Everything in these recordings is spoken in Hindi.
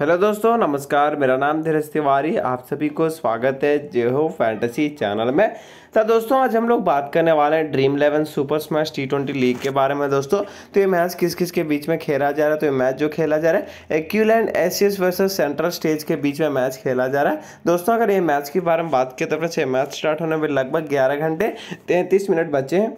हेलो दोस्तों नमस्कार मेरा नाम धीरज तिवारी आप सभी को स्वागत है जे हो फैंटेसी चैनल में तो दोस्तों आज हम लोग बात करने वाले हैं Dream Eleven Super Smash T twenty league के बारे में दोस्तों तो ये मैच किस किस के बीच में खेला जा रहा है तो ये मैच जो खेला जा रहा है Auckland Aces versus versus Central Stags के बीच में मैच खेला जा रहा है दोस्तों अगर ये मैच के बारे में बात करें तो फिर मैच स्टार्ट होने में लगभग ग्यारह घंटे तैंतीस मिनट बचे हैं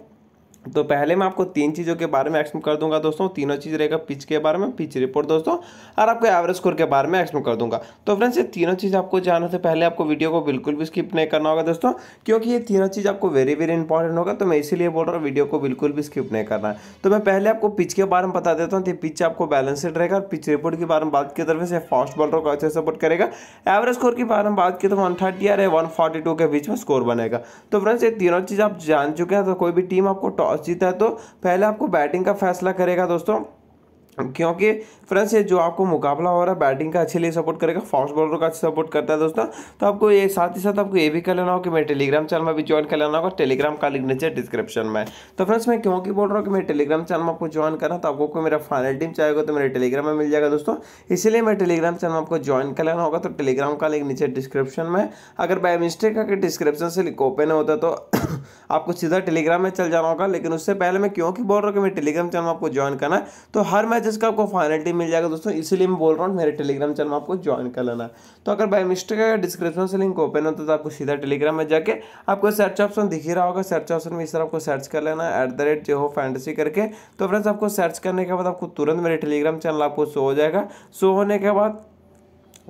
तो पहले मैं आपको तीन चीज़ों के बारे में एक्सप्लेन कर दूंगा दोस्तों तीनों चीज़ रहेगा पिच के बारे में पिच रिपोर्ट दोस्तों और आपको एवरेज स्कोर के बारे में एक्सप्लेन कर दूंगा तो फ्रेंड्स ये तीनों चीज़ आपको जानने से पहले आपको वीडियो को बिल्कुल भी स्किप नहीं करना होगा दोस्तों क्योंकि ये तीनों चीज़ आपको वेरी वेरी इंपॉर्टेंट होगा तो मैं इसीलिए बोल रहा हूँ वीडियो को बिल्कुल भी स्किप नहीं करना है तो मैं पहले आपको पिच के बारे में बता देता हूँ तो पिच आपको बैलेंसड रहेगा और पिच रिपोर्ट के बारे में बात की तरफ से फास्ट बॉलर को अच्छे सपोर्ट करेगा एवरेज स्कोर के बारे में बात की तो वन थर्टी या वन के बीच में स्कोर बनेगा तो फ्रेंड्स ये तीनों चीज़ आप जान चुके हैं तो कोई भी टीम आपको टॉस जीता है तो पहले आपको बैटिंग का फैसला करेगा दोस्तों क्योंकि फ्रेंड्स ये जो आपको मुकाबला हो रहा है बैटिंग का अच्छे लिए सपोर्ट करेगा फास्ट बॉलर का अच्छा सपोर्ट करता है दोस्तों तो आपको ये साथ ही साथ आपको ये भी कर लेना होगा कि मैं टेलीग्राम चैनल में भी ज्वाइन कर लेना होगा टेलीग्राम का लिंक नीचे डिस्क्रिप्शन में तो फ्रेंड्स मैं क्योंकि बोल रहा हूँ कि मैं टेलीग्राम चैनल में आपको ज्वाइन करना तो आपको कोई मेरा फाइनल टीम चाहेगा तो मेरे टेलीग्राम में मिल जाएगा दोस्तों इसीलिए मैं टेलीग्राम चैनल आपको ज्वाइन कर लेना होगा तो टेलीग्राम का लिंक नीचे डिस्क्रिप्शन में अगर बाय मिस्टेक अगर डिस्क्रिप्शन से लिंक ओपन होता तो आपको सीधा टेलीग्राम में चल जाना होगा लेकिन उससे पहले मैं क्योंकि बोल रहा हूँ कि मेरे टेलीग्राम चैनल में आपको ज्वाइन करना है तो हर मैचेस का आपको फाइनलिटी मिल जाएगा दोस्तों इसीलिए मैं बोल रहा हूँ मेरे टेलीग्राम चैनल में आपको ज्वाइन कर लेना तो अगर बाई मिस्टेक अगर डिस्क्रिप्शन से लिंक ओपन होता तो आपको सीधा टेलीग्राम में जाकर आपको सर्च ऑप्शन दिख ही रहा होगा सर्च ऑप्शन में इस तरह आपको सर्च कर लेना एट द रेट जो फैंटसी करके तो फ्रेंड्स आपको सर्च करने के बाद आपको तुरंत मेरे टेलीग्राम चैनल आपको शो हो जाएगा शो होने के बाद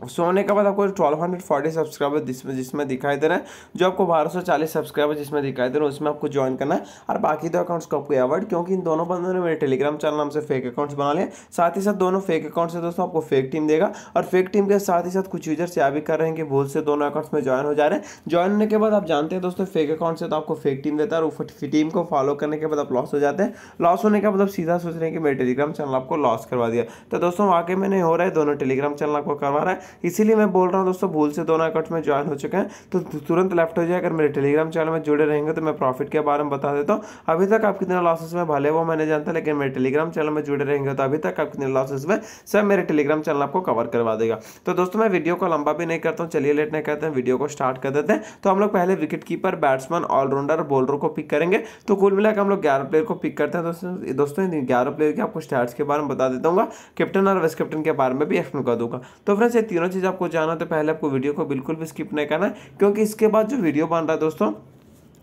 सो होने के बाद आपको ट्वेल्व हंड्रेड फोर्टी सब्सक्राइबर जिसमें जिसमें दिखाई दे रहा है जो आपको बारह सौ चालीस सब्सक्राइबर जिसमें दिखाई दे रहे हैं उसमें आपको ज्वाइन करना है और बाकी दो अकाउंट्स को आपको अवॉइड क्योंकि इन दोनों बंदों ने मेरे टेलीग्राम चैनल नाम से फेक अकाउंट्स बना लिया साथ ही साथ दोनों फेक अकाउंट से दोस्तों आपको फेक टीम देगा और फेक टीम के साथ ही साथ कुछ यूजर्स या भी कर रहे हैं कि भूल से दोनों अकाउंट्स में ज्वाइन हो जा रहे हैं ज्वाइन होने के बाद आप जानते हैं दोस्तों फेक अकाउंट से तो आपको फेक टीम देता है और टीम को फॉलो करने के बाद आप लॉस हो जाते हैं लॉस होने के बाद आप सीधा सोच रहे हैं कि मेरे टेलीग्राम चैनल आपको लॉस करवा दिया तो दोस्तों वाकई में नहीं हो रहा है दोनों टेलीग्राम चैनल आपको करवा रहा है इसीलिए मैं बोल रहा हूँ दोस्तों भूल से दोनों अकाउंट में ज्वाइन हो चुके हैं तो तुरंत लेफ्ट हो जाए अगर मेरे टेलीग्राम चैनल में जुड़े रहेंगे तो मैं प्रॉफिट के बारे में बता देता हूँ अभी तक आप कितने लॉसेस में भले वो मैंने जानता लेकिन मेरे टेलीग्राम चैनल में जुड़े रहेंगे तो अभी तक आप कितने लॉसेस में सब मेरे टेलीग्राम चैनल आपको कवर करवा देगा तो दोस्तों मैं वीडियो को लंबा भी नहीं करता हूँ चलिए लेट नहीं करते हैं वीडियो को स्टार्ट कर देते हैं तो हम लोग पहले wicket keeper batsman allrounder bowler को पिक करेंगे तो कुल मिलाकर हम लोग ग्यारह प्लेयर को पिक करते हैं दोस्तों दोस्तों ग्यारह प्लेयर के आपको स्टार्ट के बारे में बता देता हूँ कैप्टन और वाइस कैप्टन के बारे में भी एक्सप्लेन कर दूंगा तो फ्रेंड्स ये तीनों चीज़ आपको जाना तो पहले आपको वीडियो को बिल्कुल भी स्किप नहीं करना क्योंकि इसके बाद जो वीडियो बन रहा है दोस्तों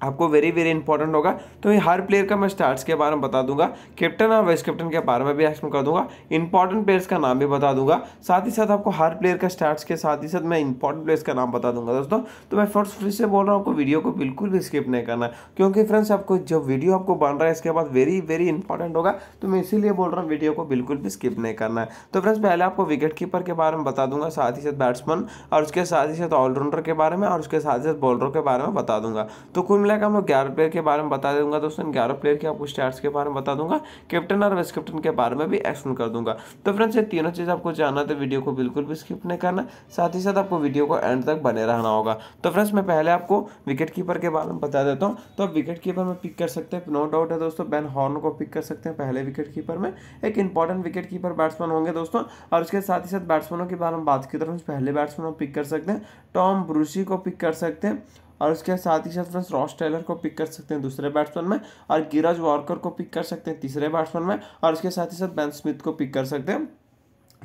आपको वेरी वेरी इंपॉर्टेंट होगा तो मैं हर प्लेयर का मैं स्टार्ट्स के बारे में बता दूंगा कैप्टन और वाइस कैप्टन के बारे में भी एक्सप्लेन कर दूंगा इंपॉर्टेंट प्लेयर्स का नाम भी बता दूंगा साथ ही साथ आपको हर प्लेयर का स्टार्ट्स के साथ ही साथ मैं इंपॉर्टेंट प्लेयर्स का नाम बता दूंगा दोस्तों तो मैं फर्स्ट फ्री से बोल रहा हूँ आपको वीडियो को बिल्कुल भी स्किप नहीं करना क्योंकि फ्रेंड्स आपको जब वीडियो आपको बन रहा है इसके बाद वेरी वेरी इंपॉर्टेंट होगा तो मैं इसीलिए बोल रहा हूँ वीडियो को बिल्कुल भी स्किप नहीं करना है तो फ्रेंड्स पहले आपको विकेट कीपर के बारे में बता दूंगा साथ ही साथ बैट्समैन और उसके साथ ही साथ ऑलराउंडर के बारे में और उसके साथ ही साथ बॉलरों के बारे में बता दूंगा तो कुल मिला जाएगा हम लोग ग्यारह प्लेयर के बारे में बता दूंगा दोस्तों ग्यारह प्लेयर के आपको स्टार्स के बारे में बता दूंगा कैप्टन और वाइस कैप्टन के बारे में भी एक्सप्लेन कर दूंगा तो फ्रेंड्स ये तीनों चीज़ आपको जानना तो वीडियो को बिल्कुल भी स्किप नहीं करना साथ ही साथ आपको वीडियो को एंड तक बने रहना होगा तो फ्रेंड्स मैं पहले आपको विकेट कीपर के बारे में बता देता हूँ तो आप विकेट कीपर में पिक कर सकते हैं नो डाउट है दोस्तों बैन हॉर्न को पिक कर सकते हैं पहले विकेट कीपर में एक इंपॉर्टेंट विकेट कीपर बैट्समैन होंगे दोस्तों और उसके साथ ही साथ बैट्समैनों के बारे में बात की तो फ्रेंड्स पहले बैट्समैन को पिक कर सकते हैं टॉम ब्रूसी को पिक कर सकते हैं और उसके साथ ही साथ फ्रेंड्स रॉस टेलर को पिक कर सकते हैं दूसरे बैट्समैन में और गिरज वॉर्कर को पिक कर सकते हैं तीसरे बैट्समैन में और उसके साथ ही साथ बैन स्मिथ को पिक कर सकते हैं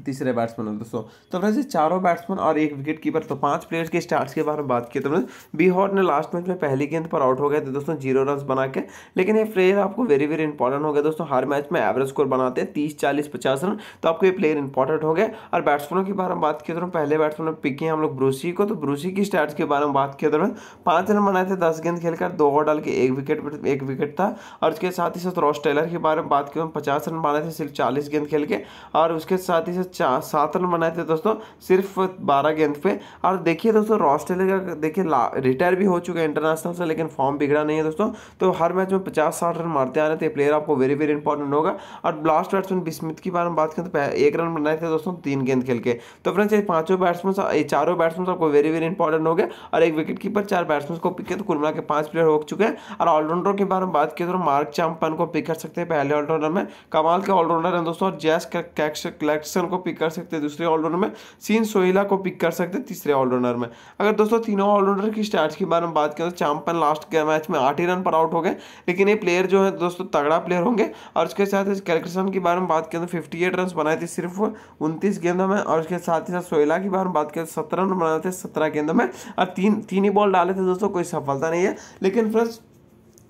तीसरे बैट्समैन हो दोस्तों तो फ्रेंड्स चारों बैट्समैन और एक विकेट कीपर तो पांच प्लेयर्स के स्टार्ट्स के बारे में बात की तो फ्रेंड्स बी हॉट ने लास्ट मैच में पहली गेंद पर आउट हो गए थे दोस्तों जीरो रन बना के लेकिन ये प्लेयर आपको वेरी वेरी इंपॉर्टेंट हो गया दोस्तों हर मैच में एवरेज स्कोर बनाते हैं तीस चालीस पचास रन तो आपको ये प्लेयर इंपॉर्टेंट हो गए और बैट्समैनों के बारे में बात किए तो पहले बैट्समैन में पिक किया हम लोग ब्रूसी को तो ब्रूसी की स्टार्ट के बारे में बात किए तो पाँच रन बनाए थे दस गेंद खेलकर दो ओवर डाल के एक विकेट एक विकेट था और उसके साथ ही साथ रॉस टेलर के बारे में बात की पचास रन बनाए थे सिर्फ चालीस गेंद खेल के और उसके साथ ही से सात रन बनाए थे दोस्तों सिर्फ बारह गेंद पे और देखिए दोस्तों रॉस्ट्रेलिया का देखिए रिटायर भी हो चुके हैं इंटरनेशनल से लेकिन फॉर्म बिगड़ा नहीं है दोस्तों तो हर मैच में पचास साठ रन मारते आ रहे थे प्लेयर आपको वेरी वेरी इंपॉर्टेंट होगा और लास्ट बैट्समैन बिस्मित की बारे में बात करें तो एक रन बनाए थे दोस्तों तीन गेंद खेल के तो फ्रेंड्स ये पाँचों बैट्समैन ये चारों बैट्समैन आपको वेरी वेरी इंपॉर्टेंट हो गए और एक विकेट कीपर चार बैट्समैन को पिक किया तो कुल मिला के पाँच प्लेयर हो चुके हैं और ऑलराउंडरों के बारे में बात की तो मार्क चाम्पन को पिक कर सकते हैं पहले ऑलराउंडर में कमाल के ऑलराउंडर हैं दोस्तों और जैस कलेक्शन को पिक कर सकते हैं दूसरे ऑलराउंडर में सीन सोहेला को पिक कर सकते हैं तीसरे ऑलराउंडर में अगर दोस्तों तीनों ऑलराउंडर की स्टैट्स के बारे में बात करें तो चैम्पन लास्ट के मैच में आठ ही रन पर आउट हो गए लेकिन ये प्लेयर जो है दोस्तों तगड़ा प्लेयर होंगे और उसके साथ कैलकुलेशन के बारे में बात करें तो फिफ्टी एट रन बनाए थे सिर्फ उनतीस गेंदों में और उसके साथ ही साथ सोहेला के बारे में बात करें तो सत्रह रन बनाए थे सत्रह गेंदों में और तीन तीन ही बॉल डाले थे दोस्तों कोई सफलता नहीं है लेकिन फ्रेंड्स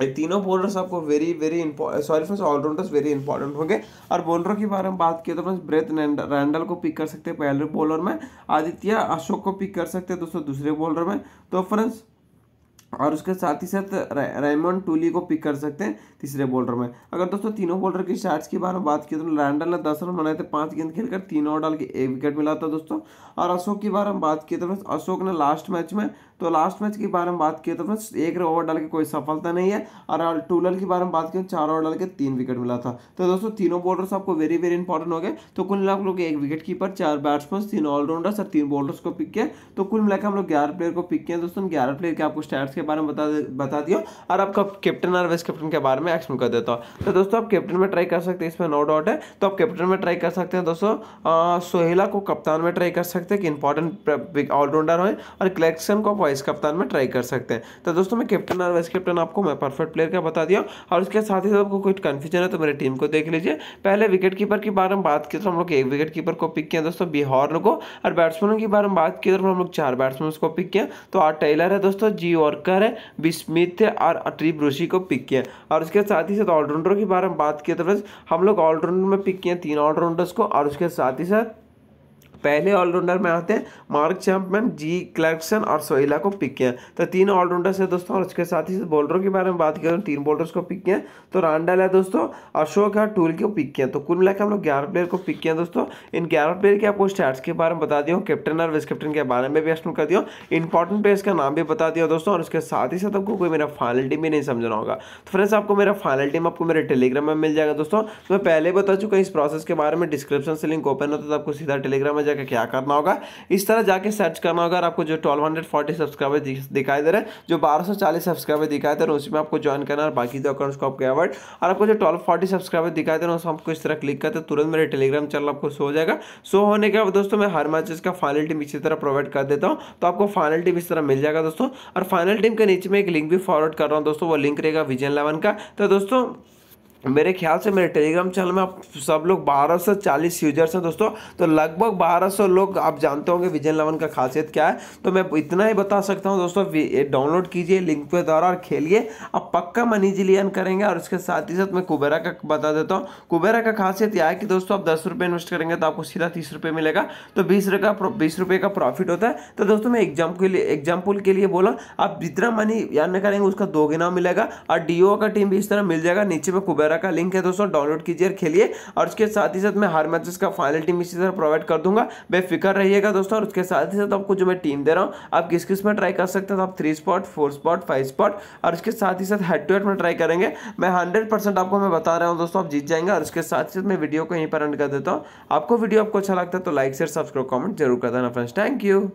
ये तीनों बोलर्स आपको very very sorry friends allrounders very important होंगे और बोलरों के बारे में बात किए तो फ्रेंड्स ब्रेथ रैंडल को पिक कर सकते हैं पहले बॉलर में आदित्य अशोक को पिक कर सकते हैं दोस्तों दूसरे बॉलर में तो फ्रेंड्स और उसके साथ ही साथ रेमन टूली को पिक कर सकते हैं तीसरे बॉलर में अगर दोस्तों तीनों बॉलर की स्टार्ट्स के बारे में बात की तो रैंडल ने दस रन बनाए थे पांच गेंद खेलकर तीन ओवर डाल के एक विकेट मिला था दोस्तों और अशोक के बारे में बात की तो अशोक ने लास्ट मैच में तो लास्ट मैच के बारे में बात किए तो फ्रेंड्स एक ओवर डाल के कोई सफलता नहीं है और टूलर के बारे में बात की तो चार ओवर डाल के तीन विकेट मिला था तो दोस्तों तीनों बॉलर्स आपको वेरी वेरी इंपॉर्टेंट हो गए तो कुल मिला लोग एक विकेट कीपर चार बैट्समैन तीन ऑलराउंडर्स और तीन बॉलर्स को पिक किया तो कुल मिलाकर हम लोग ग्यारह प्लेयर को पिक किया दोस्तों ग्यारह प्लेयर के आपको स्टैट्स के बारे में बता बता दिया और आपका कैप्टन और वाइस कैप्टन के बारे में एक्सप्लेन कर देता हूँ तो दोस्तों आप कैप्टन में ट्राई कर सकते हैं इसमें नो डाउट है तो आप कैप्टन में ट्राई कर सकते हैं दोस्तों सोहेला को कप्तान में ट्राई कर सकते हैं कि इंपॉर्टेंट ऑलराउंडर हो और कलेक्शन को आप वाइस कप्तान में ट्राई कर सकते हैं तो दोस्तों मैं कैप्टन और वाइस कैप्टन आपको मैं परफेक्ट प्लेयर का बता दिया और उसके साथ ही आपको कुछ कन्फ्यूजन है तो मेरी टीम को देख लीजिए पहले विकेट कीपर की बारे में बात की तो हम लोग एक विकेट कीपर को पिक किया दोस्तों बिहार को और बैट्समैनों की बारे में बात की तो हम लोग चार बैट्समैन को पिक किया तो आर टेलर है दोस्तों जी वर्कर है बिस्मित और अट्रीप ऋषि को पिक किया और उसके साथ ही साथ ऑलराउंडरों के बारे में बात किया तो हम लोग ऑलराउंडर में पिक किए तीन ऑलराउंडर्स को और उसके साथ ही साथ पहले ऑलराउंडर में आते हैं मार्क चैम्पमैन जी क्लर्कसन और सोइला को पिक किया तो तीन ऑलराउंडर्स है दोस्तों और उसके साथ ही बॉलरों के बारे में बात करें तो तीन बॉलर्स को पिक किया तो रानडल है दोस्तों अशोक है टूल को पिक किया तो कुल मिला हम लोग ग्यारह प्लेयर को पिक किया दोस्तों इन ग्यारह प्लेयर के आपको स्टैट्स के बारे में बता दिया कैप्टन और वाइस कैप्टन के बारे में भी एक्सप्लेन कर दिया इंपॉर्टेंट प्लेयर्स का नाम भी बता दिया दोस्तों और उसके साथ ही साथ आपको कोई मेरा फाइनल टीम भी नहीं समझना होगा तो फ्रेंड्स आपको मेरा फाइनल टीम आपको मेरे टेलीग्राम में मिल जाएगा दोस्तों तो मैं पहले बता चुका इस प्रोसेस के बारे में डिस्क्रिप्शन से लिंक ओपन होता है तो आपको सीधा टेलीग्राम में जाकर क्या करना होगा इस तरह जाके सर्च करना होगा और आपको जो ट्वेल्व हंड्रेड फोर्टी सब्सक्राइबर दिखाई दे रहे हैं जो बारह सौ चालीस सब्सक्राइबर दिखाई दे रहे हैं उसमें आपको ज्वाइन करना और बाकी दो अकाउंट्स को आपको एवर्ड और आपको जो ट्वेल्व फोर्टी सब्सक्राइबर दिखाई दे रहे हैं उसमें आपको इस तरह क्लिक करते तुरंत मेरे टेलीग्राम चैनल आपको शो हो जाएगा शो होने के बाद दोस्तों मैं हर मैचेस का फाइनल टीम इसी तरह प्रोवाइड कर देता हूँ तो आपको फाइनल टीम इस तरह मिल जाएगा दोस्तों और फाइनल टीम के नीचे में एक लिंक भी फॉरवर्ड कर रहा हूँ दोस्तों वो लिंक रहेगा विजन इलेवन का तो दोस्तों मेरे ख्याल से मेरे टेलीग्राम चैनल में आप सब लोग 1240 यूजर्स हैं दोस्तों तो लगभग 1200 लोग आप जानते होंगे विजन लेवन का खासियत क्या है तो मैं इतना ही बता सकता हूं दोस्तों डाउनलोड कीजिए लिंक पे द्वारा और खेलिए आप पक्का मनी जी लियन करेंगे और उसके साथ ही साथ मैं कुबेरा का बता देता हूँ कुबेरा का खासियत यह है कि दोस्तों आप दस इन्वेस्ट करेंगे तो आपको सीधा तीस मिलेगा तो बीस का बीस का प्रॉफिट होता है तो दोस्तों मैं एग्जाम के लिए एग्जाम्पल के लिए बोला आप जितना मनी यान करेंगे उसका दो गिना मिलेगा और डी का टीम भी इस तरह मिल जाएगा नीचे में कुबेरा वगैरह का लिंक है दोस्तों डाउनलोड कीजिए और खेलिए और उसके साथ ही साथ मैं हर मैचेस का फाइनल टीम इसी तरह प्रोवाइड कर दूंगा बेफिक्र रहिएगा दोस्तों और उसके साथ ही साथ आपको जो मैं टीम दे रहा हूँ आप किस किस में ट्राई कर सकते हो तो आप three spot four spot five spot और उसके साथ ही साथ हेड टू हेड में ट्राई करेंगे मैं हंड्रेड आपको मैं बता रहा हूँ दोस्तों आप जीत जाएंगे और उसके साथ ही साथ मैं वीडियो को यहीं पर एंड कर देता हूँ आपको वीडियो आपको अच्छा लगता है तो लाइक शेयर सब्सक्राइब कॉमेंट जरूर कर देना फ्रेंड्स थैंक यू